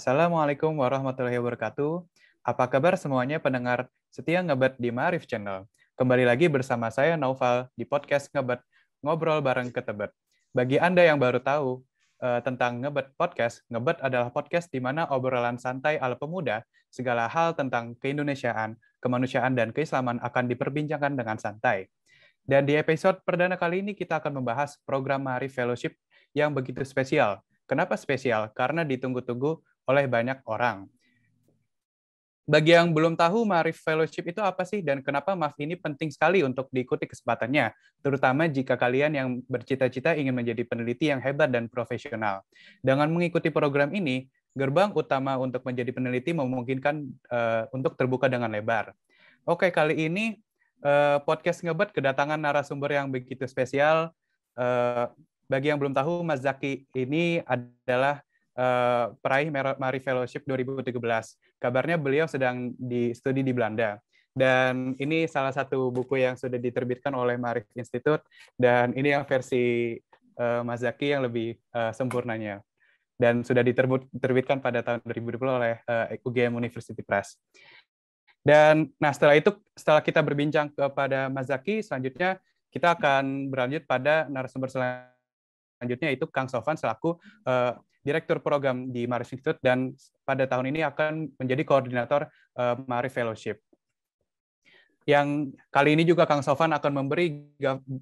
Assalamualaikum warahmatullahi wabarakatuh. Apa kabar semuanya pendengar setia ngebet di Marif Channel? Kembali lagi bersama saya Naufal di podcast ngebet ngobrol bareng ketebet. Bagi Anda yang baru tahu uh, tentang ngebet podcast, ngebet adalah podcast di mana obrolan santai ala pemuda segala hal tentang keindonesiaan, kemanusiaan dan keislaman akan diperbincangkan dengan santai. Dan di episode perdana kali ini kita akan membahas program Marif Fellowship yang begitu spesial. Kenapa spesial? Karena ditunggu-tunggu oleh banyak orang. Bagi yang belum tahu Marif Fellowship itu apa sih dan kenapa MAF ini penting sekali untuk diikuti kesempatannya, terutama jika kalian yang bercita-cita ingin menjadi peneliti yang hebat dan profesional. Dengan mengikuti program ini, gerbang utama untuk menjadi peneliti memungkinkan uh, untuk terbuka dengan lebar. Oke, kali ini uh, podcast ngebet kedatangan narasumber yang begitu spesial. Uh, bagi yang belum tahu, Mas Zaki ini adalah Eh, peraih Mary Fellowship 2013. Kabarnya beliau sedang di studi di Belanda. Dan ini salah satu buku yang sudah diterbitkan oleh Marif Institute dan ini yang versi uh, Mas Zaki yang lebih uh, sempurnanya dan sudah diterbitkan pada tahun 2020 oleh uh, UGM University Press. Dan nah setelah itu setelah kita berbincang kepada Mas Zaki, selanjutnya kita akan berlanjut pada narasumber selanjutnya yaitu Kang Sofan selaku uh, Direktur Program di Maris Institute dan pada tahun ini akan menjadi koordinator uh, eh, Maris Fellowship. Yang kali ini juga Kang Sofan akan memberi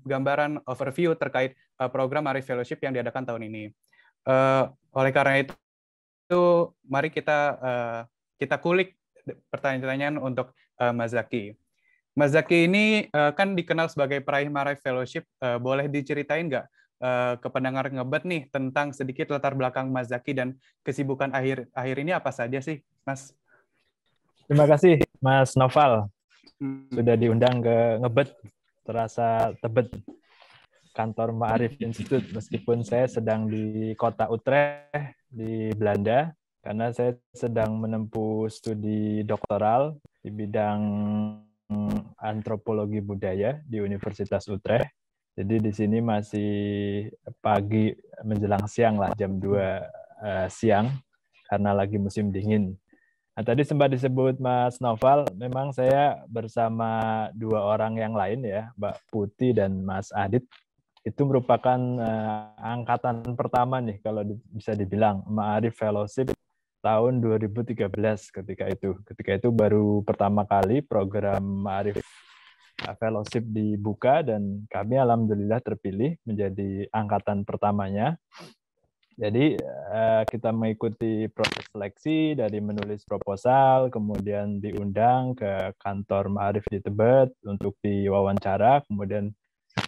gambaran overview terkait uh, program Maris Fellowship yang diadakan tahun ini. Uh, oleh karena itu, itu mari kita uh, kita kulik pertanyaan-pertanyaan untuk uh, Mazaki Zaki. ini uh, kan dikenal sebagai peraih Maris Fellowship. Uh, boleh diceritain nggak Eh, ke pendengar ngebet nih tentang sedikit latar belakang Mas Zaki dan kesibukan akhir akhir ini apa saja sih, Mas? Terima kasih Mas Noval hmm. sudah diundang ke ngebet terasa tebet kantor Ma'arif Institute meskipun saya sedang di kota Utrecht di Belanda karena saya sedang menempuh studi doktoral di bidang antropologi budaya di Universitas Utrecht jadi di sini masih pagi menjelang siang lah jam 2 uh, eh, siang karena lagi musim dingin. Nah, tadi sempat disebut Mas Noval, memang saya bersama dua orang yang lain ya, Mbak Putih dan Mas Adit. Itu merupakan uh, angkatan pertama nih kalau di, bisa dibilang Ma'arif Fellowship tahun 2013 ketika itu. Ketika itu baru pertama kali program Ma'arif fellowship dibuka dan kami alhamdulillah terpilih menjadi angkatan pertamanya. Jadi eh, kita mengikuti proses seleksi dari menulis proposal, kemudian diundang ke kantor Ma'arif di Tebet untuk diwawancara, kemudian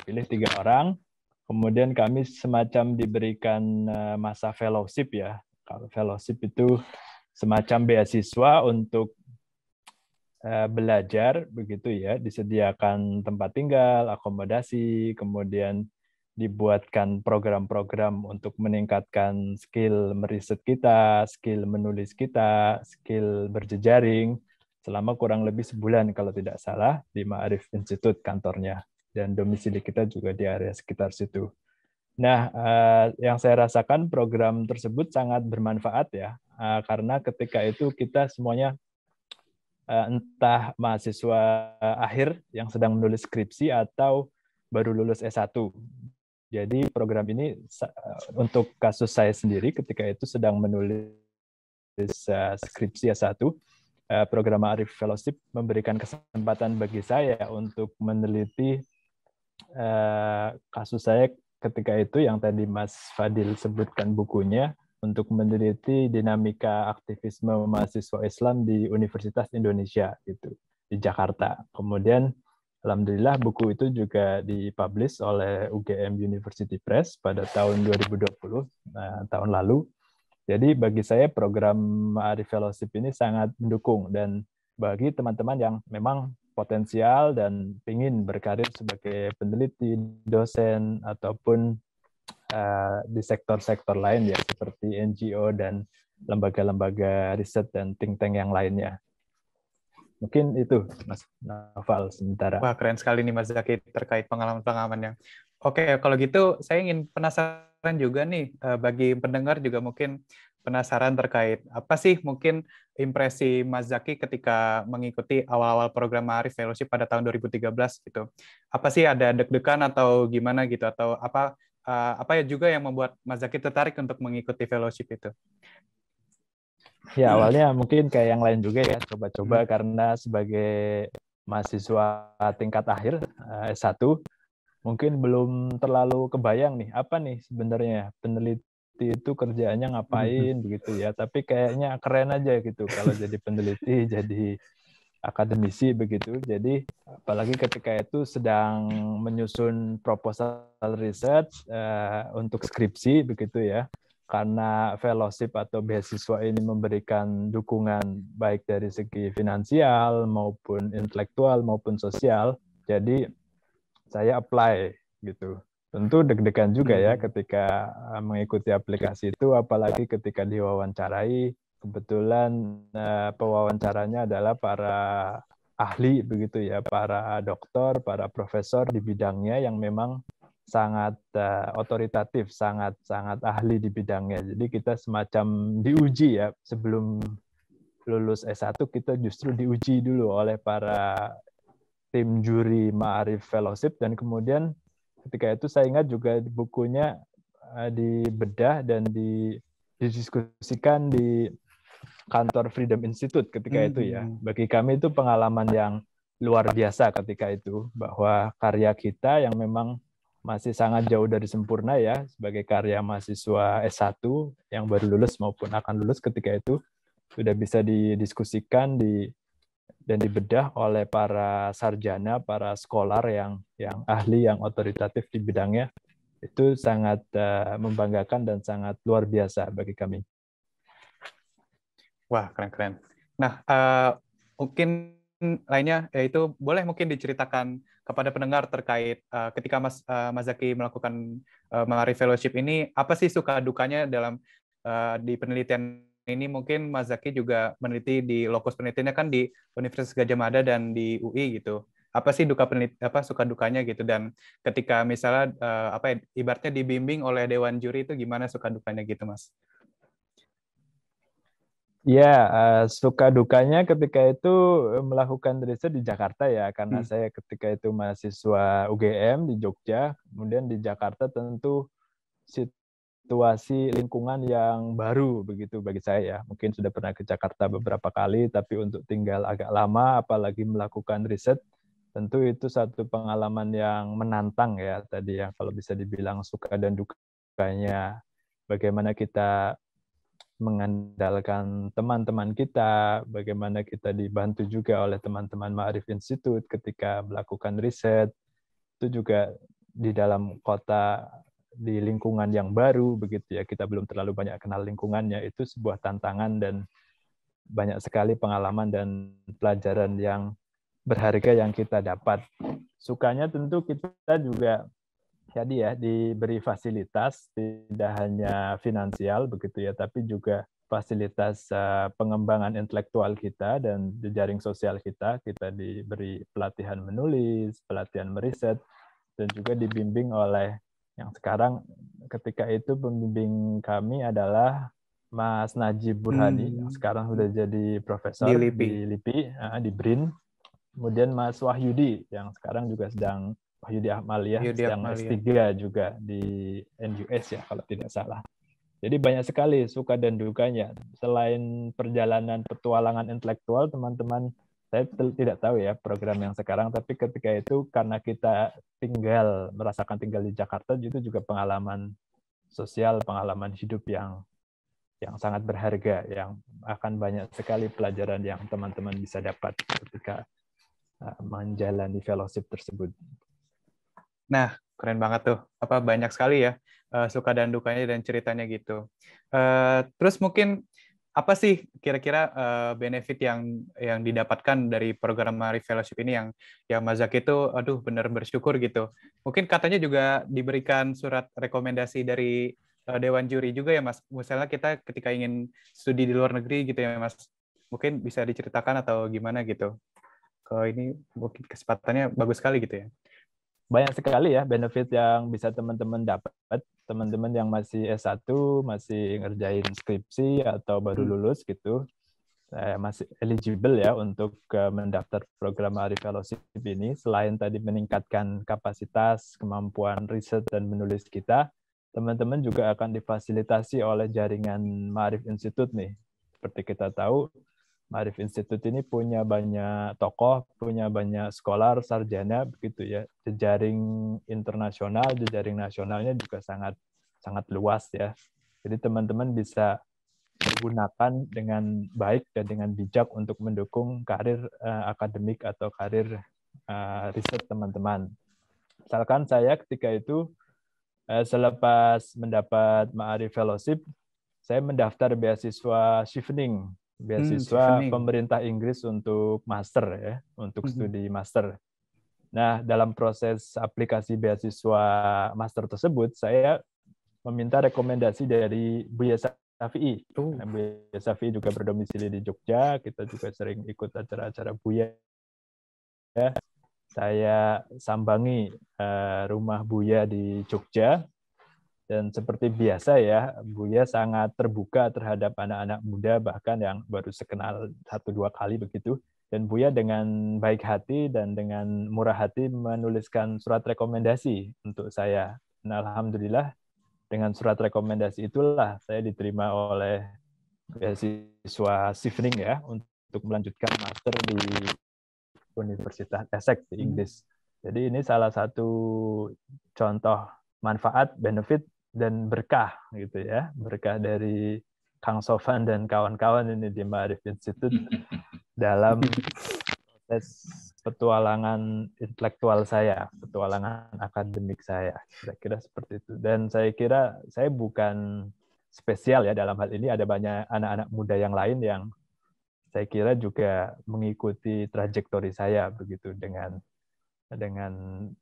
pilih tiga orang, kemudian kami semacam diberikan eh, masa fellowship ya. Kalau fellowship itu semacam beasiswa untuk Eh, belajar begitu ya, disediakan tempat tinggal, akomodasi, kemudian dibuatkan program-program untuk meningkatkan skill meriset kita, skill menulis kita, skill berjejaring selama kurang lebih sebulan kalau tidak salah di Ma'arif Institute kantornya dan domisili kita juga di area sekitar situ. Nah, eh, yang saya rasakan program tersebut sangat bermanfaat ya, eh, karena ketika itu kita semuanya Eh, entah mahasiswa akhir yang sedang menulis skripsi atau baru lulus S1. Jadi program ini eh, untuk kasus saya sendiri ketika itu sedang menulis eh, skripsi S1, program Arif Fellowship memberikan kesempatan bagi saya untuk meneliti kasus saya ketika itu yang tadi Mas Fadil sebutkan bukunya untuk meneliti dinamika aktivisme mahasiswa Islam di Universitas Indonesia gitu di Jakarta. Kemudian alhamdulillah buku itu juga dipublish oleh UGM University Press pada tahun 2020 nah, tahun lalu. Jadi bagi saya program Arif Fellowship ini sangat mendukung dan bagi teman-teman yang memang potensial dan ingin berkarir sebagai peneliti, dosen, ataupun Eh, di sektor-sektor lain ya seperti NGO dan lembaga-lembaga riset dan think tank yang lainnya. Mungkin itu Mas Naval sementara. Wah keren sekali nih Mas Zaki terkait pengalaman-pengalaman yang. Oke kalau gitu saya ingin penasaran juga nih eh, bagi pendengar juga mungkin penasaran terkait apa sih mungkin impresi Mas Zaki ketika mengikuti awal-awal program Arif Fellowship pada tahun 2013 gitu. Apa sih ada deg-degan atau gimana gitu atau apa uh, apa ya juga yang membuat Mas Zaki tertarik untuk mengikuti fellowship itu? Ya hmm. awalnya mungkin kayak yang lain juga ya coba-coba hmm. karena sebagai mahasiswa tingkat akhir eh, S1 mungkin belum terlalu kebayang nih apa nih sebenarnya peneliti itu kerjaannya ngapain hmm. begitu ya tapi kayaknya keren aja gitu kalau jadi peneliti jadi akademisi begitu. Jadi apalagi ketika itu sedang menyusun proposal research uh, untuk skripsi begitu ya. Karena fellowship atau beasiswa ini memberikan dukungan baik dari segi finansial maupun intelektual maupun sosial. Jadi saya apply gitu. Tentu deg-degan juga ya hmm. ketika eh, mengikuti aplikasi itu apalagi ketika diwawancarai kebetulan uh, pewawancaranya adalah para ahli begitu ya, para dokter, para profesor di bidangnya yang memang sangat uh, otoritatif, sangat sangat ahli di bidangnya. Jadi kita semacam diuji ya sebelum lulus S1 kita justru diuji dulu oleh para tim juri Ma'arif Fellowship dan kemudian ketika itu saya ingat juga bukunya uh, dibedah dan didiskusikan di kantor Freedom Institute ketika itu ya. Mm-hmm. Bagi kami itu pengalaman yang luar biasa ketika itu bahwa karya kita yang memang masih sangat jauh dari sempurna ya sebagai karya mahasiswa S1 yang baru lulus maupun akan lulus ketika itu sudah bisa didiskusikan di dan dibedah oleh para sarjana, para scholar yang yang ahli yang otoritatif di bidangnya itu sangat uh, membanggakan dan sangat luar biasa bagi kami. Wah, keren-keren. Nah, uh, mungkin lainnya yaitu boleh mungkin diceritakan kepada pendengar terkait uh, ketika Mas uh, Mas Zaki melakukan uh, Mari Fellowship ini apa sih suka dukanya dalam uh, di penelitian ini mungkin Mas Zaki juga meneliti di lokus penelitiannya kan di Universitas Gajah Mada dan di UI gitu. Apa sih duka penelit apa suka dukanya gitu dan ketika misalnya uh, apa ya, ibaratnya dibimbing oleh dewan juri itu gimana suka dukanya gitu Mas? Ya, uh, suka dukanya ketika itu eh, melakukan riset di Jakarta ya, karena hmm. saya ketika itu mahasiswa UGM di Jogja, kemudian di Jakarta tentu situasi lingkungan yang baru begitu bagi saya ya. Mungkin sudah pernah ke Jakarta beberapa kali, tapi untuk tinggal agak lama, apalagi melakukan riset, tentu itu satu pengalaman yang menantang ya tadi ya, kalau bisa dibilang suka dan dukanya. Bagaimana kita mengandalkan teman-teman kita, bagaimana kita dibantu juga oleh teman-teman Ma'arif Institute ketika melakukan riset, itu juga di dalam kota, di lingkungan yang baru, begitu ya, kita belum terlalu banyak kenal lingkungannya, itu sebuah tantangan dan banyak sekali pengalaman dan pelajaran yang berharga yang kita dapat. Sukanya tentu kita juga jadi ya diberi fasilitas tidak hanya finansial begitu ya, tapi juga fasilitas eh, pengembangan intelektual kita dan jejaring sosial kita. Kita diberi pelatihan menulis, pelatihan meriset, dan juga dibimbing oleh yang sekarang ketika itu pembimbing kami adalah Mas Najib Burhani, hmm. yang sekarang sudah jadi profesor di LIPI, di, LIPI, eh, di BRIN. Kemudian Mas Wahyudi, yang sekarang juga sedang Yudi Ahmad ya, yang S3 iya. juga di NUS ya kalau tidak salah. Jadi banyak sekali suka dan dukanya. Selain perjalanan petualangan intelektual, teman-teman saya tidak tahu ya program yang sekarang, tapi ketika itu karena kita tinggal merasakan tinggal di Jakarta, itu juga pengalaman sosial, pengalaman hidup yang yang sangat berharga, yang akan banyak sekali pelajaran yang teman-teman bisa dapat ketika eh, menjalani fellowship tersebut. Nah, keren banget tuh. Apa banyak sekali ya uh, suka dan dukanya dan ceritanya gitu. Uh, terus mungkin apa sih kira-kira uh, benefit yang yang didapatkan dari program Mari Fellowship ini yang yang Mas Zaki itu aduh benar bersyukur gitu. Mungkin katanya juga diberikan surat rekomendasi dari uh, dewan juri juga ya Mas. Misalnya kita ketika ingin studi di luar negeri gitu ya Mas. Mungkin bisa diceritakan atau gimana gitu. Kalau ini mungkin kesempatannya bagus sekali gitu ya banyak sekali ya benefit yang bisa teman-teman dapat. Teman-teman yang masih S1, masih ngerjain skripsi atau baru hmm. lulus gitu, eh, masih eligible ya untuk eh, mendaftar program Ari Fellowship ini. Selain tadi meningkatkan kapasitas, kemampuan riset dan menulis kita, teman-teman juga akan difasilitasi oleh jaringan Ma'arif Institute nih. Seperti kita tahu, Marif Institute ini punya banyak tokoh, punya banyak sekolah, sarjana begitu ya. Jejaring internasional, jejaring nasionalnya juga sangat sangat luas ya. Jadi teman-teman bisa gunakan dengan baik dan dengan bijak untuk mendukung karir uh, akademik atau karir uh, riset teman-teman. Misalkan saya ketika itu uh, selepas mendapat Ma'arif Fellowship, saya mendaftar beasiswa Shifting Hmm, beasiswa hmm, pemerintah Inggris untuk master ya, untuk hmm. studi master. Nah, dalam proses aplikasi beasiswa master tersebut, saya meminta rekomendasi dari Buya Safi. Uh. Buya Safi juga berdomisili di Jogja, kita juga sering ikut acara-acara Buya. Saya sambangi eh, rumah Buya di Jogja, dan seperti biasa ya, Buya sangat terbuka terhadap anak-anak muda, bahkan yang baru sekenal satu dua kali begitu. Dan Buya dengan baik hati dan dengan murah hati menuliskan surat rekomendasi untuk saya. dan Alhamdulillah, dengan surat rekomendasi itulah saya diterima oleh beasiswa Sifning ya, untuk melanjutkan master di Universitas Essex di Inggris. Hmm. Jadi ini salah satu contoh manfaat benefit dan berkah gitu ya berkah dari Kang Sofan dan kawan-kawan ini di Ma'arif Institute dalam proses petualangan intelektual saya, petualangan akademik saya. Kira-kira seperti itu. Dan saya kira saya bukan spesial ya dalam hal ini ada banyak anak-anak muda yang lain yang saya kira juga mengikuti trajektori saya begitu dengan dengan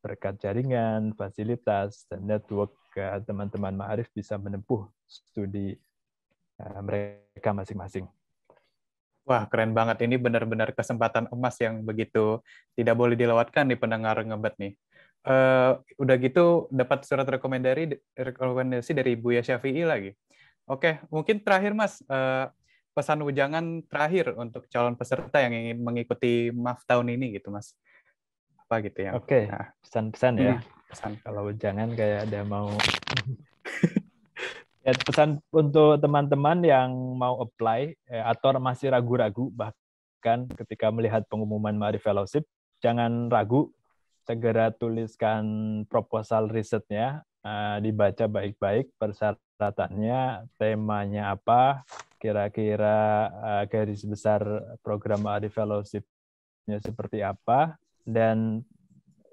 berkat jaringan, fasilitas, dan network eh, teman-teman Ma'arif bisa menempuh studi eh, mereka masing-masing. Wah, keren banget. Ini benar-benar kesempatan emas yang begitu tidak boleh dilewatkan di pendengar ngebet nih. Uh, udah gitu dapat surat rekomendasi rekomendasi dari Buya Syafi'i lagi. Oke, mungkin terakhir Mas, uh, pesan ujangan terakhir untuk calon peserta yang ingin mengikuti MAF tahun ini gitu Mas apa gitu yang oke okay. nah, pesan-pesan ya hmm, pesan kalau jangan kayak ada mau ya pesan untuk teman-teman yang mau apply eh, atau masih ragu-ragu bahkan ketika melihat pengumuman Mari Fellowship jangan ragu segera tuliskan proposal risetnya eh, dibaca baik-baik persyaratannya temanya apa kira-kira uh, garis besar program Mari Fellowship seperti apa dan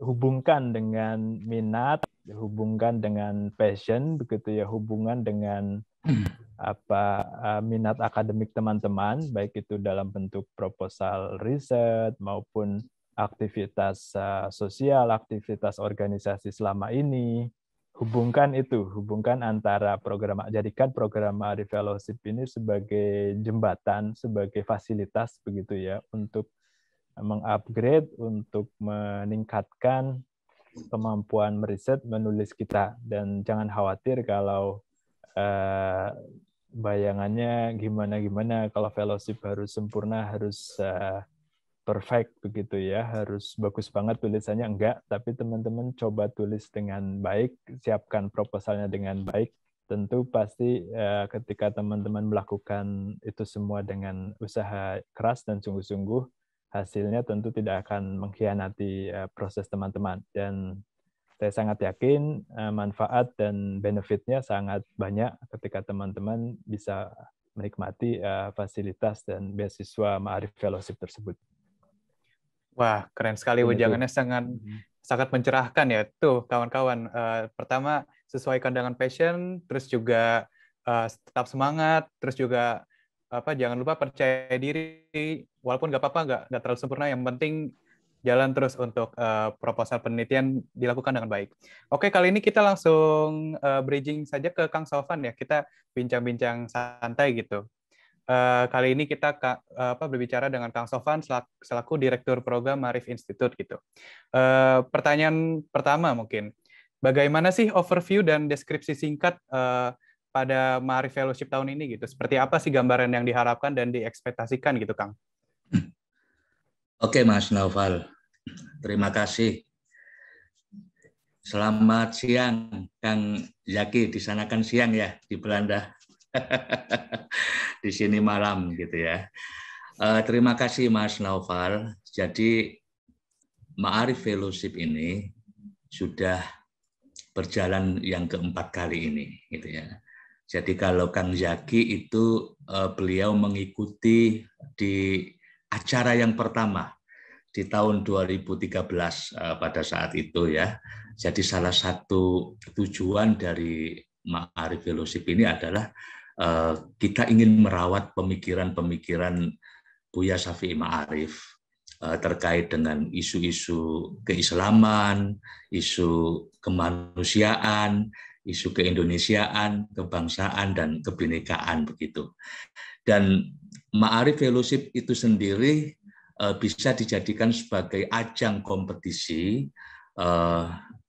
hubungkan dengan minat, hubungkan dengan passion begitu ya, hubungan dengan hmm. apa eh, minat akademik teman-teman baik itu dalam bentuk proposal riset maupun aktivitas eh, sosial, aktivitas organisasi selama ini. Hubungkan itu, hubungkan antara program jadikan program Ari Fellowship ini sebagai jembatan, sebagai fasilitas begitu ya untuk mengupgrade untuk meningkatkan kemampuan meriset menulis kita dan jangan khawatir kalau uh, bayangannya gimana gimana kalau fellowship harus sempurna harus uh, perfect begitu ya harus bagus banget tulisannya enggak tapi teman-teman coba tulis dengan baik siapkan proposalnya dengan baik tentu pasti uh, ketika teman-teman melakukan itu semua dengan usaha keras dan sungguh-sungguh hasilnya tentu tidak akan mengkhianati eh, proses teman-teman dan saya sangat yakin eh, manfaat dan benefitnya sangat banyak ketika teman-teman bisa menikmati eh, fasilitas dan beasiswa Ma'arif Fellowship tersebut. Wah, keren sekali wujangannya sangat mm-hmm. sangat mencerahkan ya. Tuh, kawan-kawan, uh, pertama sesuai kandangan passion, terus juga uh, tetap semangat, terus juga apa jangan lupa percaya diri walaupun nggak apa-apa nggak nggak terlalu sempurna yang penting jalan terus untuk uh, proposal penelitian dilakukan dengan baik. Oke kali ini kita langsung uh, bridging saja ke Kang Sofan ya kita bincang-bincang santai gitu. Uh, kali ini kita ka, uh, apa berbicara dengan Kang Sofan selaku, selaku direktur program Marif Institute gitu. Uh, pertanyaan pertama mungkin bagaimana sih overview dan deskripsi singkat uh, pada Mari Fellowship tahun ini gitu? Seperti apa sih gambaran yang diharapkan dan diekspektasikan gitu, Kang? Oke, Mas Naufal. Terima kasih. Selamat siang, Kang Zaki. Di sana kan siang ya, di Belanda. di sini malam gitu ya. Uh, terima kasih Mas Naufal. Jadi Ma'arif Fellowship ini sudah berjalan yang keempat kali ini gitu ya. Jadi kalau Kang Zaki itu eh, beliau mengikuti di acara yang pertama di tahun 2013 eh, pada saat itu ya. Jadi salah satu tujuan dari Ma'arif Fellowship ini adalah eh, kita ingin merawat pemikiran-pemikiran Buya Syafi'i Ma'arif terkait dengan isu-isu keislaman, isu kemanusiaan isu keindonesiaan, kebangsaan, dan kebinekaan begitu. Dan Ma'arif Fellowship itu sendiri eh, bisa dijadikan sebagai ajang kompetisi eh,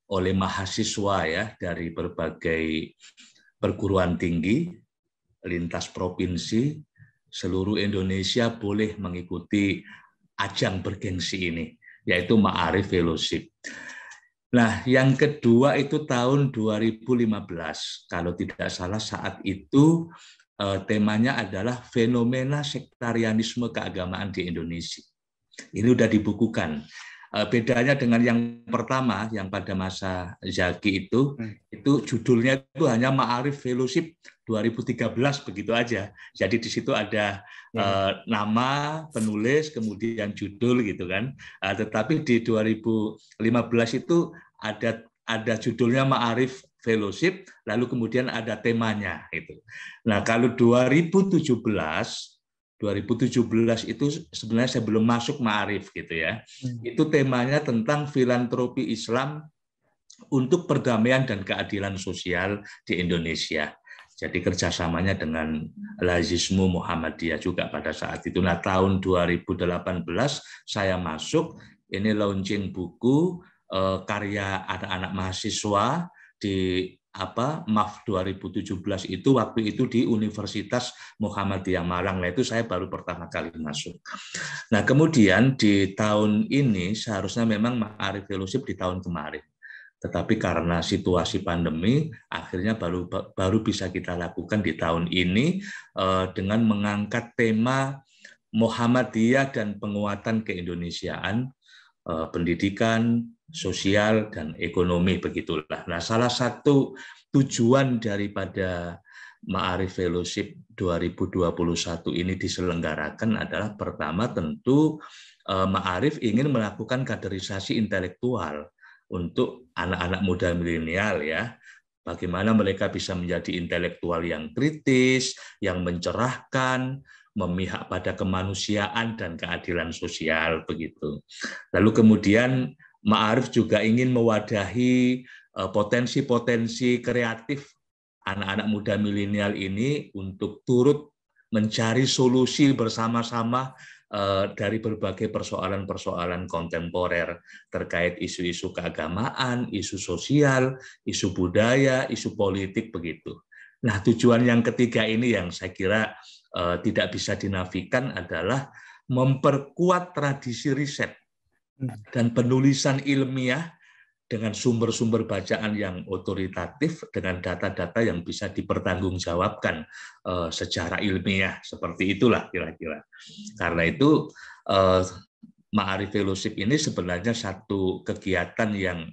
oleh mahasiswa ya dari berbagai perguruan tinggi lintas provinsi seluruh Indonesia boleh mengikuti ajang bergengsi ini yaitu Ma'arif Fellowship. Nah, yang kedua itu tahun 2015. Kalau tidak salah saat itu eh, temanya adalah fenomena sektarianisme keagamaan di Indonesia. Ini sudah dibukukan. Eh, bedanya dengan yang pertama yang pada masa Zaki itu, hmm. itu judulnya itu hanya Ma'arif Fellowship 2013 begitu aja. Jadi di situ ada hmm. eh, nama penulis kemudian judul gitu kan. Eh, tetapi di 2015 itu ada ada judulnya Ma'arif Fellowship, lalu kemudian ada temanya itu. Nah, kalau 2017 2017 itu sebenarnya saya belum masuk Ma'arif gitu ya. Hmm. Itu temanya tentang filantropi Islam untuk perdamaian dan keadilan sosial di Indonesia. Jadi kerjasamanya dengan Lazismu Muhammadiyah juga pada saat itu. Nah tahun 2018 saya masuk, ini launching buku Eh, karya anak-anak mahasiswa di apa MAF 2017 itu waktu itu di Universitas Muhammadiyah Malang. Nah, itu saya baru pertama kali masuk. Nah, kemudian di tahun ini seharusnya memang Ma'arif Fellowship di tahun kemarin. Tetapi karena situasi pandemi, akhirnya baru baru bisa kita lakukan di tahun ini eh, dengan mengangkat tema Muhammadiyah dan penguatan keindonesiaan Eh, pendidikan, sosial, dan ekonomi begitulah. Nah, salah satu tujuan daripada Ma'arif Fellowship 2021 ini diselenggarakan adalah pertama tentu eh, Ma'arif ingin melakukan kaderisasi intelektual untuk anak-anak muda milenial ya. Bagaimana mereka bisa menjadi intelektual yang kritis, yang mencerahkan, memihak pada kemanusiaan dan keadilan sosial begitu. Lalu kemudian Ma'arif juga ingin mewadahi e, potensi-potensi kreatif anak-anak muda milenial ini untuk turut mencari solusi bersama-sama e, dari berbagai persoalan-persoalan kontemporer terkait isu-isu keagamaan, isu sosial, isu budaya, isu politik begitu. Nah, tujuan yang ketiga ini yang saya kira Eh, tidak bisa dinafikan adalah memperkuat tradisi riset hmm. dan penulisan ilmiah dengan sumber-sumber bacaan yang otoritatif, dengan data-data yang bisa dipertanggungjawabkan eh, secara ilmiah. Seperti itulah kira-kira. Karena itu, uh, Ma'arif Fellowship ini sebenarnya satu kegiatan yang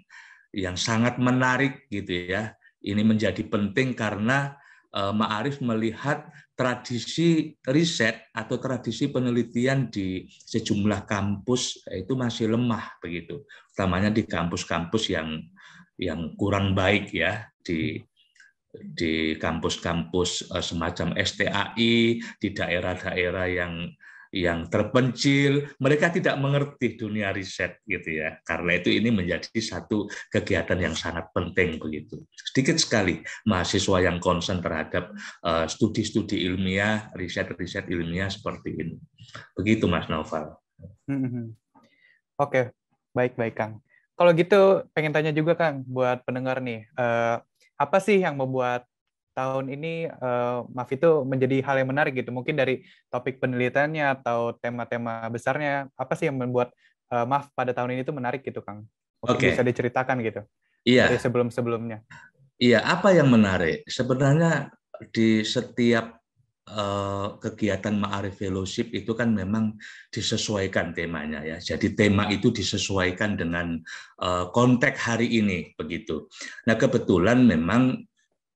yang sangat menarik gitu ya. Ini menjadi penting karena Eh, Ma'arif melihat tradisi riset atau tradisi penelitian di sejumlah kampus itu masih lemah begitu, utamanya di kampus-kampus yang yang kurang baik ya di di kampus-kampus eh, semacam STAI di daerah-daerah yang yang terpencil, mereka tidak mengerti dunia riset gitu ya. Karena itu ini menjadi satu kegiatan yang sangat penting begitu. Sedikit sekali mahasiswa yang konsen terhadap eh, studi-studi uh, ilmiah, riset-riset ilmiah seperti ini. Begitu Mas Novel. Hmm, hmm. Oke, baik-baik Kang. Kalau gitu pengen tanya juga Kang buat pendengar nih, uh, apa sih yang membuat tahun ini uh, eh, Maaf itu menjadi hal yang menarik gitu. Mungkin dari topik penelitiannya atau tema-tema besarnya, apa sih yang membuat uh, eh, Maaf pada tahun ini itu menarik gitu, Kang? Oke. okay. bisa diceritakan gitu. Iya. Dari sebelum-sebelumnya. Iya, apa yang menarik? Sebenarnya di setiap eh, kegiatan Ma'arif Fellowship itu kan memang disesuaikan temanya ya. Jadi tema itu disesuaikan dengan konteks hari ini begitu. Nah kebetulan memang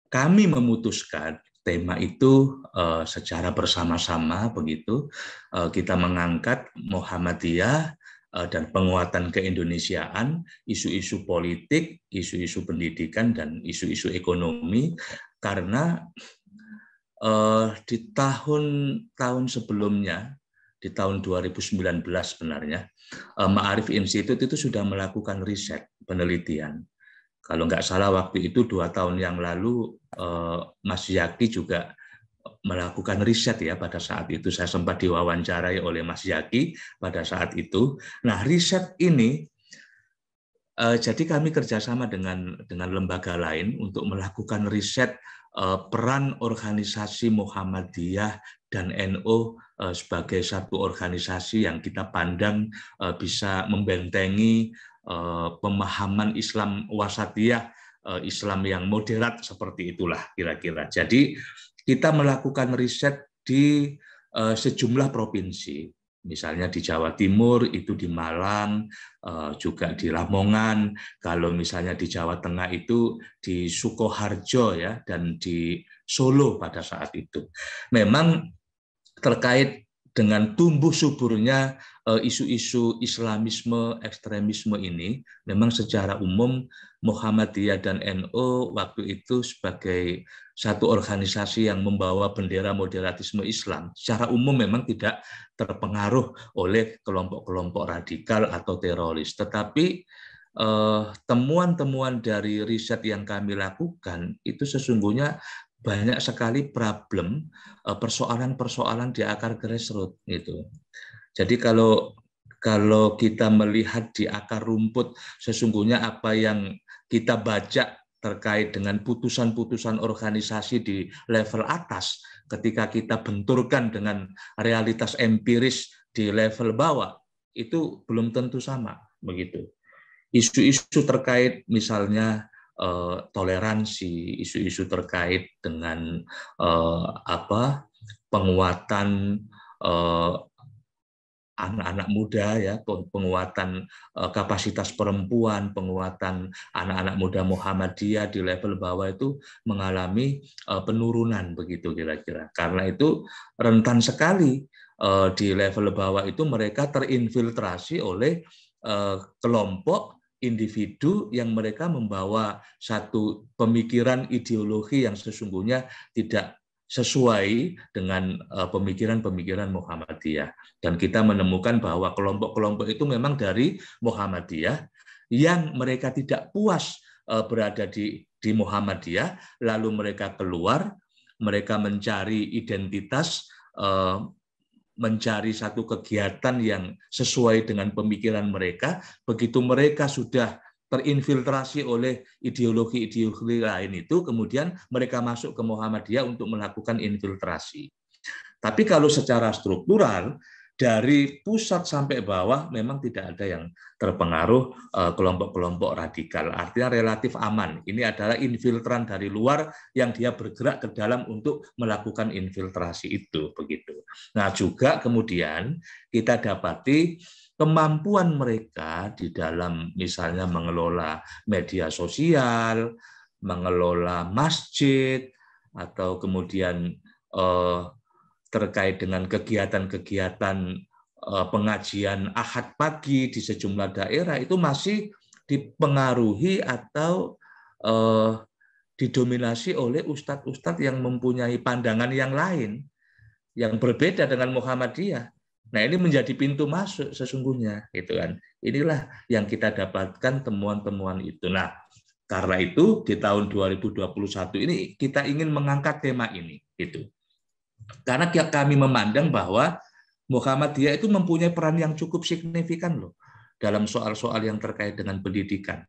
kami memutuskan tema itu uh, secara bersama-sama begitu uh, kita mengangkat Muhammadiyah uh, dan penguatan keindonesiaan, isu-isu politik, isu-isu pendidikan dan isu-isu ekonomi karena uh, di tahun-tahun sebelumnya di tahun 2019 sebenarnya uh, Ma'arif Institute itu sudah melakukan riset penelitian kalau nggak salah waktu itu dua tahun yang lalu eh, Mas Yaki juga melakukan riset ya pada saat itu saya sempat diwawancarai oleh Mas Yaki pada saat itu. Nah riset ini eh, jadi kami kerjasama dengan dengan lembaga lain untuk melakukan riset eh, peran organisasi Muhammadiyah dan NU NO sebagai satu organisasi yang kita pandang bisa membentengi Eh, pemahaman Islam wasatiyah, eh, Islam yang moderat seperti itulah kira-kira. Jadi kita melakukan riset di eh, sejumlah provinsi, misalnya di Jawa Timur itu di Malang, juga di Lamongan. Kalau misalnya di Jawa Tengah itu di Sukoharjo ya dan di Solo pada saat itu. Memang terkait dengan tumbuh suburnya eh, isu-isu Islamisme, ekstremisme ini, memang secara umum Muhammadiyah dan NU NO waktu itu sebagai satu organisasi yang membawa bendera moderatisme Islam, secara umum memang tidak terpengaruh oleh kelompok-kelompok radikal atau teroris. Tetapi eh, temuan-temuan dari riset yang kami lakukan itu sesungguhnya banyak sekali problem eh, persoalan-persoalan di akar grassroots gitu. Jadi kalau kalau kita melihat di akar rumput sesungguhnya apa yang kita baca terkait dengan putusan-putusan organisasi di level atas ketika kita benturkan dengan realitas empiris di level bawah itu belum tentu sama begitu. Isu-isu terkait misalnya Eh, toleransi, isu-isu terkait dengan uh, apa penguatan anak eh, anak-anak muda ya penguatan kapasitas perempuan penguatan anak-anak muda Muhammadiyah di level bawah itu mengalami penurunan begitu kira-kira karena itu rentan sekali di level bawah itu mereka terinfiltrasi oleh kelompok individu yang mereka membawa satu pemikiran ideologi yang sesungguhnya tidak sesuai dengan eh, pemikiran-pemikiran Muhammadiyah dan kita menemukan bahwa kelompok-kelompok itu memang dari Muhammadiyah yang mereka tidak puas eh, berada di di Muhammadiyah lalu mereka keluar mereka mencari identitas eh, mencari satu kegiatan yang sesuai dengan pemikiran mereka. Begitu mereka sudah terinfiltrasi oleh ideologi-ideologi lain itu, kemudian mereka masuk ke Muhammadiyah untuk melakukan infiltrasi. Tapi kalau secara struktural, dari pusat sampai bawah memang tidak ada yang terpengaruh eh, kelompok-kelompok radikal. Artinya relatif aman. Ini adalah infiltran dari luar yang dia bergerak ke dalam untuk melakukan infiltrasi itu begitu. Nah, juga kemudian kita dapati kemampuan mereka di dalam misalnya mengelola media sosial, mengelola masjid atau kemudian eh, terkait dengan kegiatan-kegiatan eh, pengajian ahad pagi di sejumlah daerah itu masih dipengaruhi atau eh, didominasi oleh ustadz-ustadz yang mempunyai pandangan yang lain yang berbeda dengan Muhammadiyah. Nah, ini menjadi pintu masuk sesungguhnya, gitu kan. Inilah yang kita dapatkan temuan-temuan itu. Nah, karena itu di tahun 2021 ini kita ingin mengangkat tema ini, gitu. Karena kami memandang bahwa Muhammadiyah itu mempunyai peran yang cukup signifikan loh dalam soal-soal yang terkait dengan pendidikan.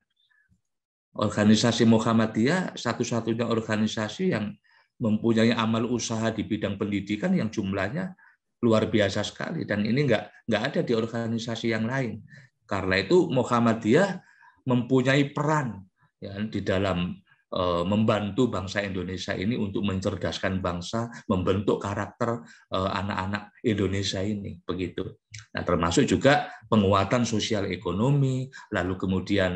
Organisasi Muhammadiyah satu-satunya organisasi yang mempunyai amal usaha di bidang pendidikan yang jumlahnya luar biasa sekali dan ini enggak nggak ada di organisasi yang lain. Karena itu Muhammadiyah mempunyai peran ya, di dalam Eh, membantu bangsa Indonesia ini untuk mencerdaskan bangsa, membentuk karakter eh, anak-anak Indonesia ini, begitu. Nah, termasuk juga penguatan sosial ekonomi, lalu kemudian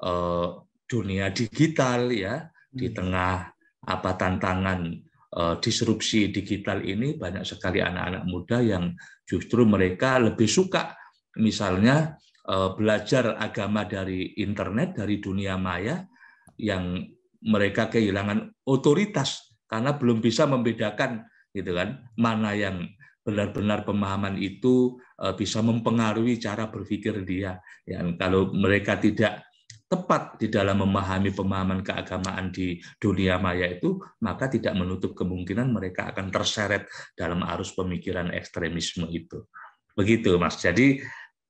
eh, dunia digital ya di hmm. tengah apa tantangan disrupsi digital ini banyak sekali anak-anak muda yang justru mereka lebih suka misalnya belajar agama dari internet dari dunia maya yang mereka kehilangan otoritas karena belum bisa membedakan gitu kan mana yang benar-benar pemahaman itu eh, bisa mempengaruhi cara berpikir dia. Ya, kalau mereka tidak tepat di dalam memahami pemahaman keagamaan di dunia maya itu, maka tidak menutup kemungkinan mereka akan terseret dalam arus pemikiran ekstremisme itu. Begitu, Mas. Jadi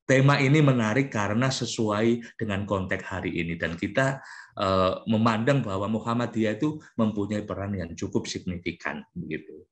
tema ini menarik karena sesuai dengan konteks hari ini dan kita Eh, memandang bahwa Muhammadiyah itu mempunyai peran yang cukup signifikan begitu.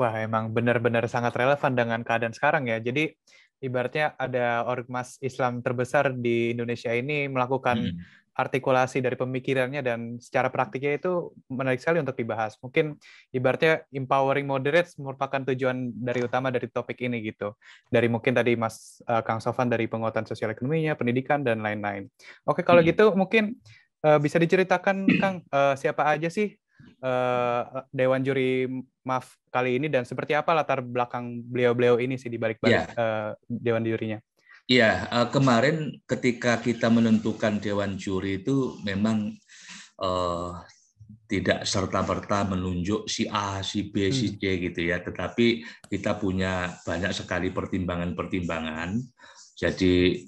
Wah, emang benar-benar sangat relevan dengan keadaan sekarang ya. Jadi ibaratnya ada ormas Islam terbesar di Indonesia ini melakukan hmm. artikulasi dari pemikirannya dan secara praktiknya itu menarik sekali untuk dibahas. Mungkin ibaratnya empowering moderates merupakan tujuan dari utama dari topik ini gitu. Dari mungkin tadi Mas eh, Kang Sofan dari penguatan sosial ekonominya, pendidikan dan lain-lain. Oke, kalau hmm. gitu mungkin Eh, bisa diceritakan Kang uh, siapa aja sih uh, dewan juri maaf kali ini dan seperti apa latar belakang beliau-beliau ini sih di balik balik iya. yeah. uh, dewan jurinya? Iya, yeah, uh, kemarin ketika kita menentukan dewan juri itu memang uh, tidak serta-merta menunjuk si A, si B, si hmm. C gitu ya, tetapi kita punya banyak sekali pertimbangan-pertimbangan. Jadi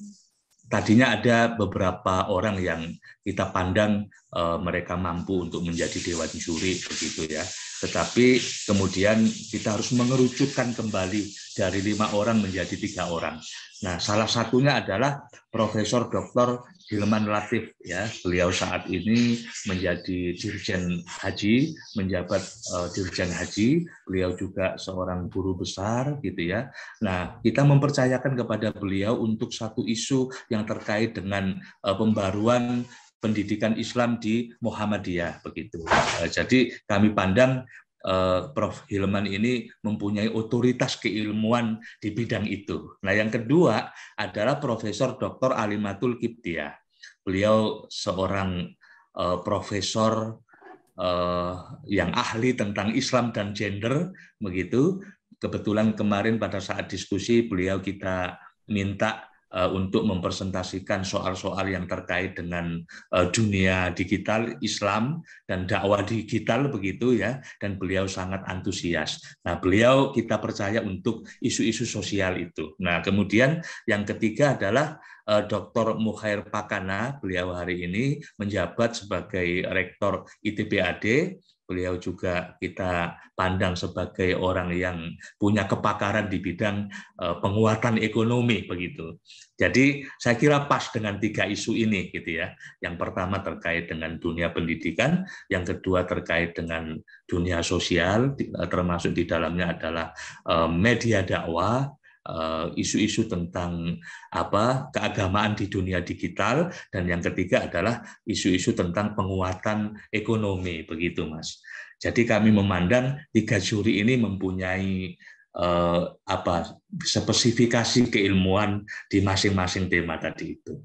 tadinya ada beberapa orang yang kita pandang eh, mereka mampu untuk menjadi dewan juri begitu ya tetapi kemudian kita harus mengerucutkan kembali dari lima orang menjadi tiga orang. Nah, salah satunya adalah Profesor Dr. Hilman Latif ya. Beliau saat ini menjadi Dirjen Haji, menjabat uh, Dirjen Haji. Beliau juga seorang guru besar gitu ya. Nah, kita mempercayakan kepada beliau untuk satu isu yang terkait dengan uh, pembaruan pendidikan Islam di Muhammadiyah begitu. Eh, jadi kami pandang eh, Prof. Hilman ini mempunyai otoritas keilmuan di bidang itu. Nah, yang kedua adalah Profesor Dr. Alimatul Kiptia. Beliau seorang uh, profesor uh, yang ahli tentang Islam dan gender, begitu. Kebetulan kemarin pada saat diskusi beliau kita minta Eh, untuk mempresentasikan soal-soal yang terkait dengan eh, dunia digital Islam dan dakwah digital begitu ya dan beliau sangat antusias. Nah, beliau kita percaya untuk isu-isu sosial itu. Nah, kemudian yang ketiga adalah eh, Dr. Mukhair Pakana, beliau hari ini menjabat sebagai rektor ITBAD beliau juga kita pandang sebagai orang yang punya kepakaran di bidang eh, penguatan ekonomi begitu. Jadi saya kira pas dengan tiga isu ini gitu ya. Yang pertama terkait dengan dunia pendidikan, yang kedua terkait dengan dunia sosial eh, termasuk di dalamnya adalah eh, media dakwah Eh, isu-isu tentang apa keagamaan di dunia digital dan yang ketiga adalah isu-isu tentang penguatan ekonomi begitu Mas. Jadi kami memandang tiga juri ini mempunyai eh, apa spesifikasi keilmuan di masing-masing tema tadi itu.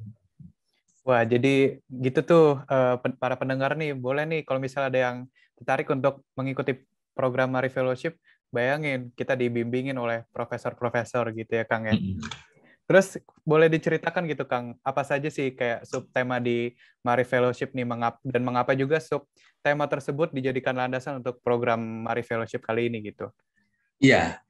Wah, jadi gitu tuh eh, para pendengar nih, boleh nih kalau misalnya ada yang tertarik untuk mengikuti program Marie Fellowship bayangin kita dibimbingin oleh profesor-profesor gitu ya Kang ya. Mm -hmm. Terus boleh diceritakan gitu Kang, apa saja sih kayak subtema di Mari Fellowship nih mengap dan mengapa juga subtema tersebut dijadikan landasan untuk program Mari Fellowship kali ini gitu? Iya,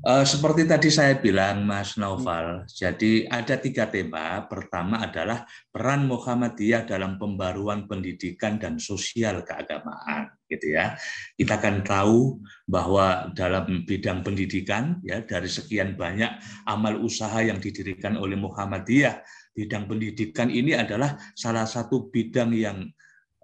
Uh, seperti tadi saya bilang, Mas hmm. Naufal, hmm. jadi ada tiga tema. Pertama adalah peran Muhammadiyah dalam pembaruan pendidikan dan sosial keagamaan, gitu ya. Kita akan tahu bahwa dalam bidang pendidikan, ya dari sekian banyak amal usaha yang didirikan oleh Muhammadiyah, bidang pendidikan ini adalah salah satu bidang yang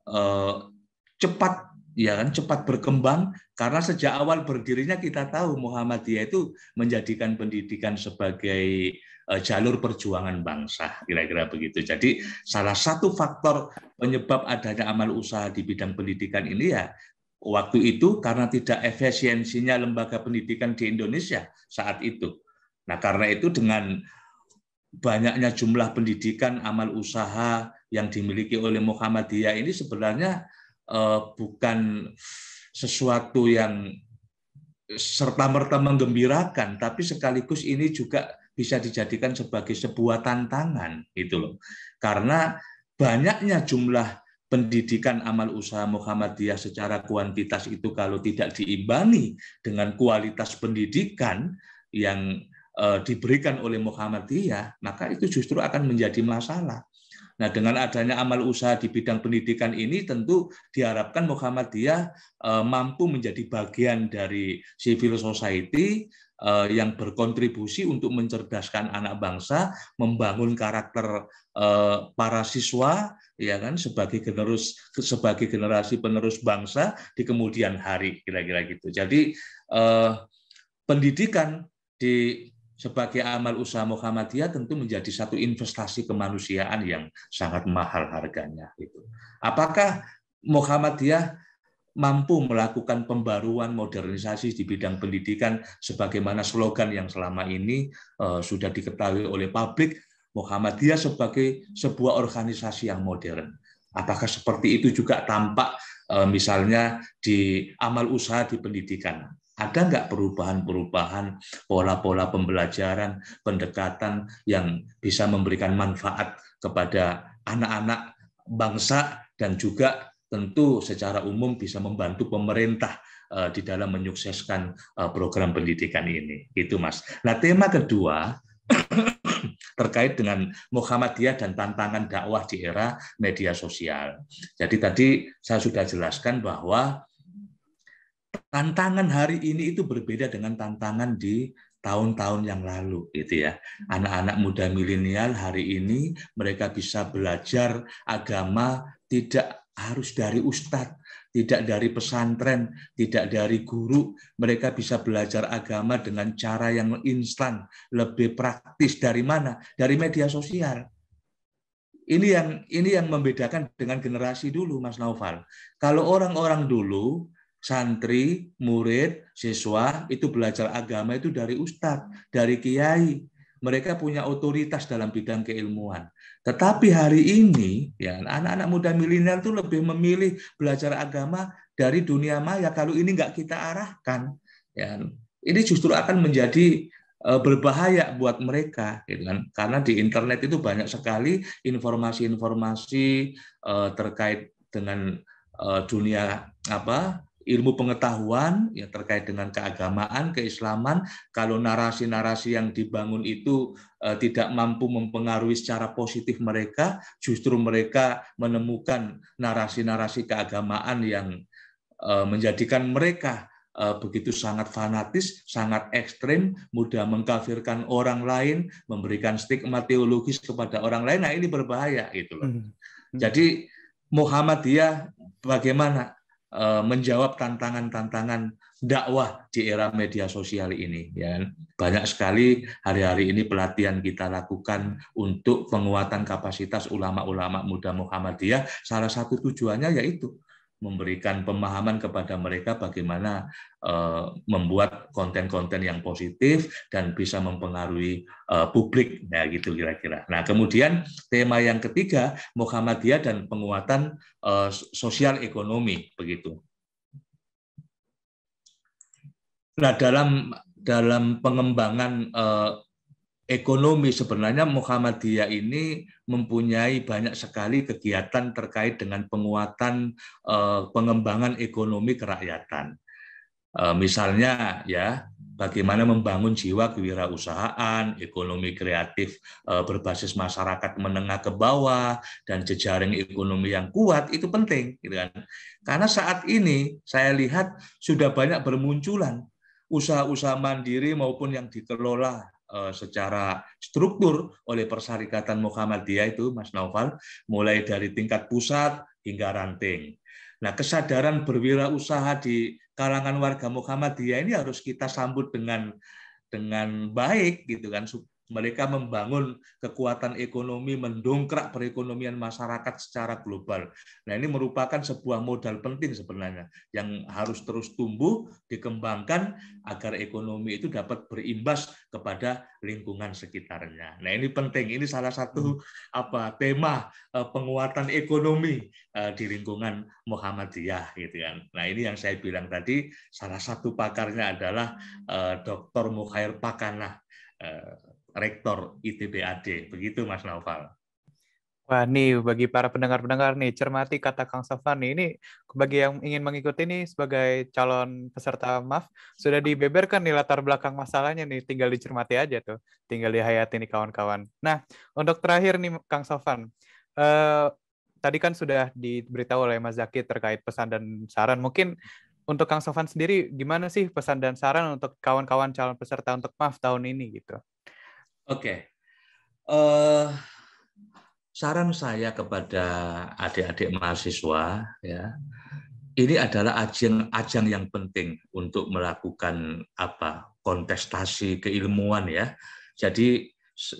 uh, cepat ya kan cepat berkembang karena sejak awal berdirinya kita tahu Muhammadiyah itu menjadikan pendidikan sebagai eh, jalur perjuangan bangsa kira-kira begitu. Jadi salah satu faktor penyebab adanya amal usaha di bidang pendidikan ini ya waktu itu karena tidak efisiensinya lembaga pendidikan di Indonesia saat itu. Nah, karena itu dengan banyaknya jumlah pendidikan amal usaha yang dimiliki oleh Muhammadiyah ini sebenarnya Eh, bukan sesuatu yang serta-merta menggembirakan, tapi sekaligus ini juga bisa dijadikan sebagai sebuah tantangan gitu loh. Karena banyaknya jumlah pendidikan amal usaha Muhammadiyah secara kuantitas itu kalau tidak diimbangi dengan kualitas pendidikan yang eh, diberikan oleh Muhammadiyah, maka itu justru akan menjadi masalah. Nah, dengan adanya amal usaha di bidang pendidikan ini tentu diharapkan Muhammadiyah eh, mampu menjadi bagian dari civil society eh, yang berkontribusi untuk mencerdaskan anak bangsa, membangun karakter eh, para siswa ya kan sebagai generus sebagai generasi penerus bangsa di kemudian hari kira-kira gitu. Jadi pendidikan di sebagai amal usaha Muhammadiyah tentu menjadi satu investasi kemanusiaan yang sangat mahal harganya gitu. Apakah Muhammadiyah mampu melakukan pembaruan modernisasi di bidang pendidikan sebagaimana slogan yang selama ini eh, sudah diketahui oleh publik Muhammadiyah sebagai sebuah organisasi yang modern. Apakah seperti itu juga tampak eh, misalnya di amal usaha di pendidikan? Ada nggak perubahan-perubahan pola-pola pembelajaran, pendekatan yang bisa memberikan manfaat kepada anak-anak bangsa dan juga tentu secara umum bisa membantu pemerintah eh, di dalam menyukseskan eh, program pendidikan ini. Itu Mas. Nah, tema kedua terkait dengan Muhammadiyah dan tantangan dakwah di era media sosial. Jadi tadi saya sudah jelaskan bahwa tantangan hari ini itu berbeda dengan tantangan di tahun-tahun yang lalu gitu ya. Hmm. Anak-anak muda milenial hari ini mereka bisa belajar agama tidak harus dari ustadz, tidak dari pesantren, tidak dari guru. Mereka bisa belajar agama dengan cara yang instan, lebih praktis dari mana? Dari media sosial. Ini yang ini yang membedakan dengan generasi dulu Mas Naufal. Kalau orang-orang dulu santri, murid, siswa itu belajar agama itu dari ustadz, dari kiai. Mereka punya otoritas dalam bidang keilmuan. Tetapi hari ini ya anak-anak muda milenial itu lebih memilih belajar agama dari dunia maya kalau ini nggak kita arahkan. Ya, ini justru akan menjadi e, berbahaya buat mereka gitu kan karena di internet itu banyak sekali informasi-informasi e, terkait dengan e, dunia apa ilmu pengetahuan ya terkait dengan keagamaan, keislaman, kalau narasi-narasi yang dibangun itu eh, tidak mampu mempengaruhi secara positif mereka, justru mereka menemukan narasi-narasi keagamaan yang eh, menjadikan mereka eh, begitu sangat fanatis, sangat ekstrim, mudah mengkafirkan orang lain, memberikan stigma teologis kepada orang lain. Nah ini berbahaya gitu loh. Hmm. Hmm. Jadi Muhammadiyah bagaimana Eh, menjawab tantangan-tantangan dakwah di era media sosial ini. Ya. Banyak sekali hari-hari ini pelatihan kita lakukan untuk penguatan kapasitas ulama-ulama muda Muhammadiyah. Salah satu tujuannya yaitu memberikan pemahaman kepada mereka bagaimana uh, membuat konten-konten yang positif dan bisa mempengaruhi uh, publik nah gitu kira-kira. Nah, kemudian tema yang ketiga Muhammadiyah dan penguatan uh, sosial ekonomi begitu. Nah, dalam dalam pengembangan uh, ekonomi sebenarnya Muhammadiyah ini mempunyai banyak sekali kegiatan terkait dengan penguatan eh, pengembangan ekonomi kerakyatan. Eh, misalnya ya bagaimana membangun jiwa kewirausahaan, ekonomi kreatif eh, berbasis masyarakat menengah ke bawah dan jejaring ekonomi yang kuat itu penting gitu kan. Karena saat ini saya lihat sudah banyak bermunculan usaha-usaha mandiri maupun yang dikelola Eh, secara struktur oleh Persyarikatan Muhammadiyah itu, Mas Naufal, mulai dari tingkat pusat hingga ranting. Nah, kesadaran berwirausaha di kalangan warga Muhammadiyah ini harus kita sambut dengan dengan baik gitu kan mereka membangun kekuatan ekonomi, mendongkrak perekonomian masyarakat secara global. Nah ini merupakan sebuah modal penting sebenarnya yang harus terus tumbuh, dikembangkan agar ekonomi itu dapat berimbas kepada lingkungan sekitarnya. Nah ini penting, ini salah satu hmm. apa tema eh, penguatan ekonomi eh, di lingkungan Muhammadiyah gitu kan. Nah ini yang saya bilang tadi salah satu pakarnya adalah eh, Dr. Mukhair Pakanah Rektor ITBAD. Begitu Mas Naufal. Wah, nih bagi para pendengar-pendengar nih, cermati kata Kang Safan nih. Ini bagi yang ingin mengikuti nih sebagai calon peserta MAF, sudah dibeberkan nih latar belakang masalahnya nih, tinggal dicermati aja tuh. Tinggal dihayati nih kawan-kawan. Nah, untuk terakhir nih Kang Safan, eh, tadi kan sudah diberitahu oleh Mas Zaki terkait pesan dan saran. Mungkin untuk Kang Sofan sendiri, gimana sih pesan dan saran untuk kawan-kawan calon peserta untuk MAF tahun ini gitu? Oke. Okay. Uh, eh, saran saya kepada adik-adik mahasiswa ya. Ini adalah ajang-ajang yang penting untuk melakukan apa? kontestasi keilmuan ya. Jadi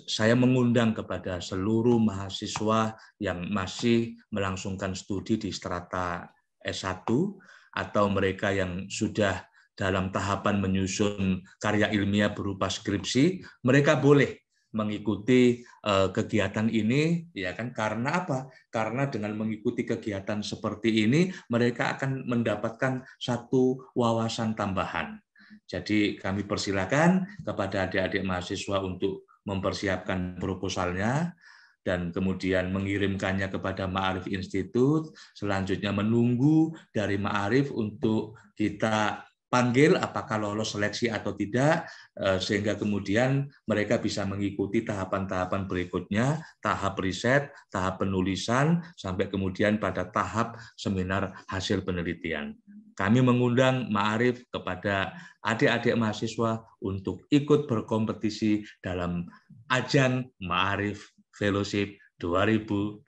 saya mengundang kepada seluruh mahasiswa yang masih melangsungkan studi di strata S1 atau mereka yang sudah dalam tahapan menyusun karya ilmiah berupa skripsi, mereka boleh mengikuti eh, kegiatan ini ya kan karena apa? Karena dengan mengikuti kegiatan seperti ini mereka akan mendapatkan satu wawasan tambahan. Jadi kami persilakan kepada adik-adik mahasiswa untuk mempersiapkan proposalnya dan kemudian mengirimkannya kepada Ma'arif Institute, selanjutnya menunggu dari Ma'arif untuk kita panggil apakah lolos seleksi atau tidak eh, sehingga kemudian mereka bisa mengikuti tahapan-tahapan berikutnya tahap riset tahap penulisan sampai kemudian pada tahap seminar hasil penelitian kami mengundang Ma'arif kepada adik-adik mahasiswa untuk ikut berkompetisi dalam ajang Ma'arif Fellowship 2021.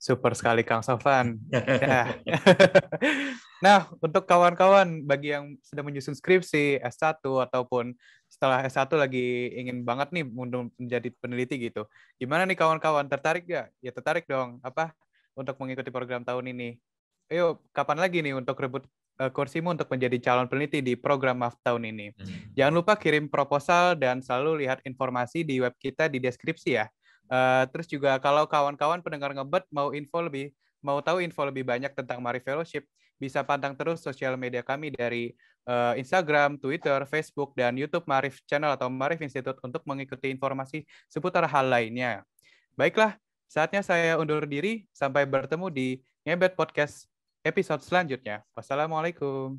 Super sekali Kang Sofan. Ya. Nah, untuk kawan-kawan bagi yang sedang menyusun skripsi S1 ataupun setelah S1 lagi ingin banget nih untuk menjadi peneliti gitu. Gimana nih kawan-kawan tertarik gak? Ya tertarik dong. Apa untuk mengikuti program tahun ini? Ayo, kapan lagi nih untuk rebut uh, kursimu untuk menjadi calon peneliti di program MAF tahun ini? Hmm. Jangan lupa kirim proposal dan selalu lihat informasi di web kita di deskripsi ya. Uh, terus juga kalau kawan-kawan pendengar ngebet mau info lebih mau tahu info lebih banyak tentang Mari Fellowship, bisa pantang terus sosial media kami dari uh, Instagram, Twitter, Facebook, dan YouTube Marif Channel atau Marif Institute untuk mengikuti informasi seputar hal lainnya. Baiklah, saatnya saya undur diri. Sampai bertemu di Ngebet Podcast episode selanjutnya. Wassalamualaikum.